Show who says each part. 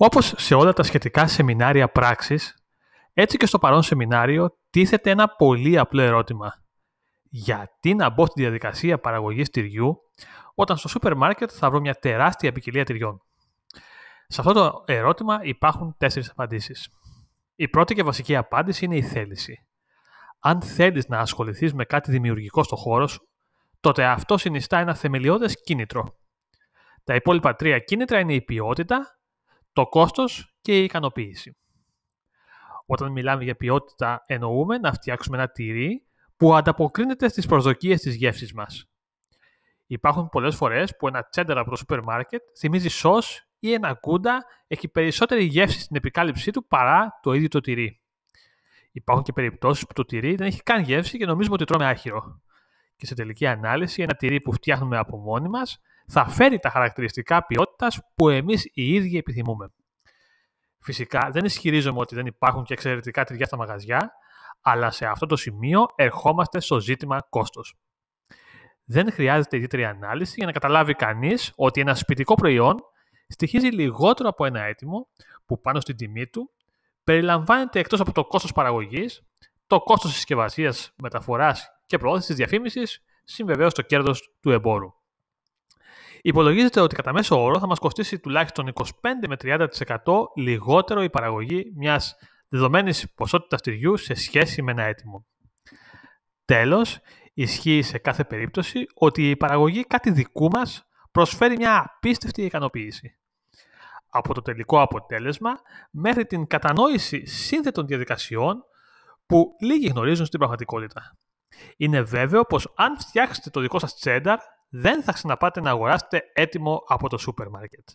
Speaker 1: Όπως σε όλα τα σχετικά σεμινάρια πράξης, έτσι και στο παρόν σεμινάριο τίθεται ένα πολύ απλό ερώτημα. Γιατί να μπω στη διαδικασία παραγωγής τυριού όταν στο σούπερ μάρκετ θα βρω μια τεράστια ποικιλία τυριών. Σε αυτό το ερώτημα υπάρχουν τέσσερις απαντήσεις. Η πρώτη και βασική απάντηση είναι η θέληση. Αν θέλεις να ασχοληθείς με κάτι δημιουργικό στο χώρο σου, τότε αυτό συνιστά ένα θεμελιώδες κίνητρο. Τα υπόλοιπα τρία κίνητρα είναι η ποιότητα, το κόστος και η ικανοποίηση. Όταν μιλάμε για ποιότητα, εννοούμε να φτιάξουμε ένα τυρί που ανταποκρίνεται στις προσδοκίες της γεύσης μας. Υπάρχουν πολλές φορές που ένα τσέντερ από το σούπερ μάρκετ θυμίζει σως ή ένα κούντα έχει περισσότερη γεύση στην επικάλυψή του παρά το ίδιο το τυρί. Υπάρχουν και περιπτώσεις που το τυρί δεν έχει καν γεύση και νομίζουμε ότι τρώμε άχυρο. Και σε τελική ανάλυση, ένα τυρί που φτιάχνουμε από μόνοι μας θα φέρει τα χαρακτηριστικά ποιότητας που εμείς οι ίδιοι επιθυμούμε. Φυσικά δεν ισχυρίζομαι ότι δεν υπάρχουν και εξαιρετικά τυριά στα μαγαζιά, αλλά σε αυτό το σημείο ερχόμαστε στο ζήτημα κόστος. Δεν χρειάζεται ιδιαίτερη ανάλυση για να καταλάβει κανείς ότι ένα σπιτικό προϊόν στοιχίζει λιγότερο από ένα έτοιμο που πάνω στην τιμή του περιλαμβάνεται εκτός από το κόστος παραγωγής, το κόστος συσκευασίας, μεταφοράς και προώθησης διαφήμισης, συμβεβαίως το κέρδος του εμπόρου. Υπολογίζεται ότι κατά μέσο όρο θα μας κοστίσει τουλάχιστον 25 με 30% λιγότερο η παραγωγή μιας δεδομένης ποσότητας τυριού σε σχέση με ένα έτοιμο. Τέλος, ισχύει σε κάθε περίπτωση ότι η παραγωγή κάτι δικού μας προσφέρει μια απίστευτη ικανοποίηση. Από το τελικό αποτέλεσμα μέχρι την κατανόηση σύνθετων διαδικασιών που λίγοι γνωρίζουν στην πραγματικότητα. Είναι βέβαιο πως αν φτιάξετε το δικό σας τσένταρ δεν θα ξαναπάτε να αγοράσετε έτοιμο από το σούπερ μάρκετ.